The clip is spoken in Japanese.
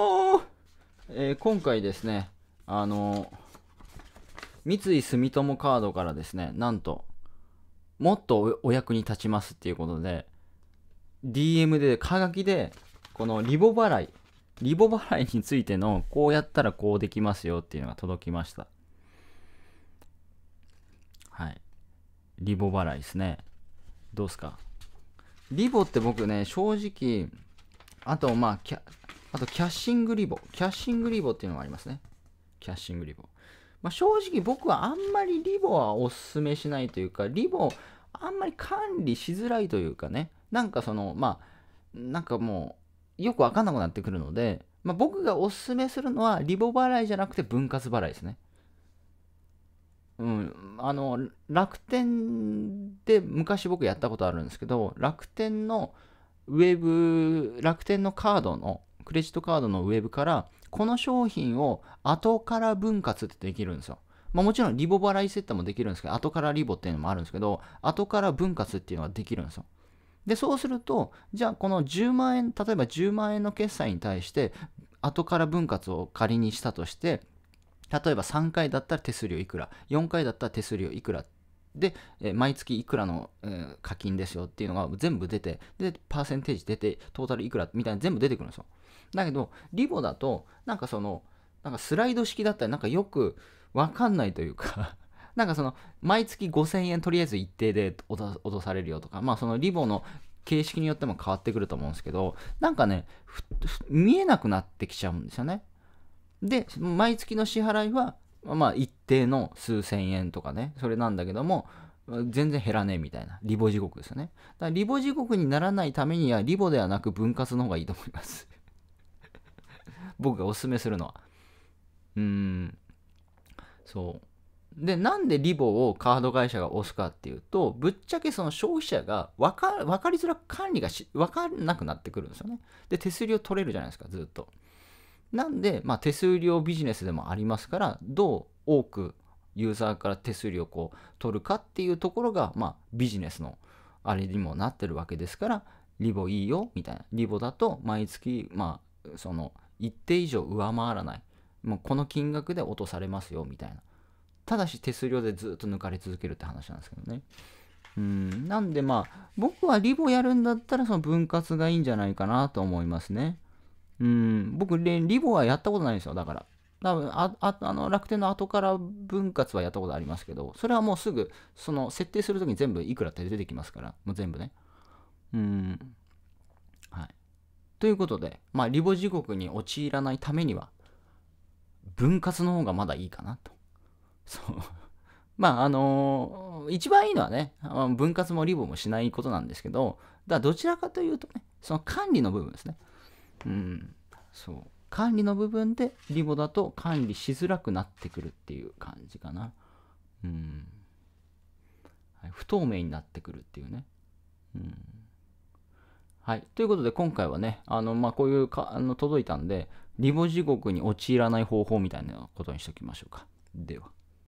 も、えー、今回ですね、あのー、三井住友カードからですね、なんと、もっとお役に立ちますっていうことで、DM で、カガキで、このリボ払い、リボ払いについての、こうやったらこうできますよっていうのが届きました。はい。リボ払いですね。どうすかリボって僕ね、正直、あと、まあ、キャ、あと、キャッシングリボ。キャッシングリボっていうのがありますね。キャッシングリボ。まあ、正直僕はあんまりリボはおすすめしないというか、リボあんまり管理しづらいというかね、なんかその、まあ、なんかもう、よくわかんなくなってくるので、まあ、僕がおすすめするのは、リボ払いじゃなくて分割払いですね。うん、あの、楽天で昔僕やったことあるんですけど、楽天のウェブ、楽天のカードのクレジットカードのウェブから、この商品を後から分割ってできるんですよ。まあ、もちろんリボ払いセットもできるんですけど、後からリボっていうのもあるんですけど、後から分割っていうのができるんですよ。で、そうすると、じゃあこの10万円、例えば10万円の決済に対して、後から分割を仮にしたとして、例えば3回だったら手数料いくら、4回だったら手数料いくらっで、毎月いくらの、課金ですよっていうのが全部出て、で、パーセンテージ出て、トータルいくらみたいな全部出てくるんですよ。だけど、リボだと、なんかその、なんかスライド式だったり、なんかよくわかんないというか なんかその、毎月5000円とりあえず一定で落とされるよとか、まあそのリボの形式によっても変わってくると思うんですけど、なんかね、見えなくなってきちゃうんですよね。で、毎月の支払いはまあ一定の数千円とかね、それなんだけども、全然減らねえみたいな、リボ地獄ですよね。だからリボ地獄にならないためには、リボではなく分割の方がいいと思います 僕がおすすめするのは。うーん。そう。で、なんでリボをカード会社が押すかっていうと、ぶっちゃけその消費者が分か分かりづらく管理がし分かんなくなってくるんですよね。で、手すりを取れるじゃないですか、ずっと。なんで、まあ、手数料ビジネスでもありますから、どう多くユーザーから手数料をこう取るかっていうところが、まあ、ビジネスのあれにもなってるわけですから、リボいいよみたいな。リボだと毎月、まあ、その一定以上上回らない。もうこの金額で落とされますよみたいな。ただし手数料でずっと抜かれ続けるって話なんですけどね。うんなんでまあ僕はリボやるんだったらその分割がいいんじゃないかなと思いますね。うん、僕、リボはやったことないんですよ、だから。多分ああの楽天の後から分割はやったことありますけど、それはもうすぐ、その設定するときに全部いくらって出てきますから、もう全部ね。うん。はい。ということで、まあ、リボ時刻に陥らないためには、分割の方がまだいいかなと。そう。まあ、あのー、一番いいのはね、分割もリボもしないことなんですけど、だからどちらかというとね、その管理の部分ですね。うん、そう管理の部分でリボだと管理しづらくなってくるっていう感じかな、うんはい、不透明になってくるっていうね、うんはい、ということで今回はねあの、まあ、こういうかあの届いたんでリボ地獄に陥らない方法みたいなことにしときましょうかでは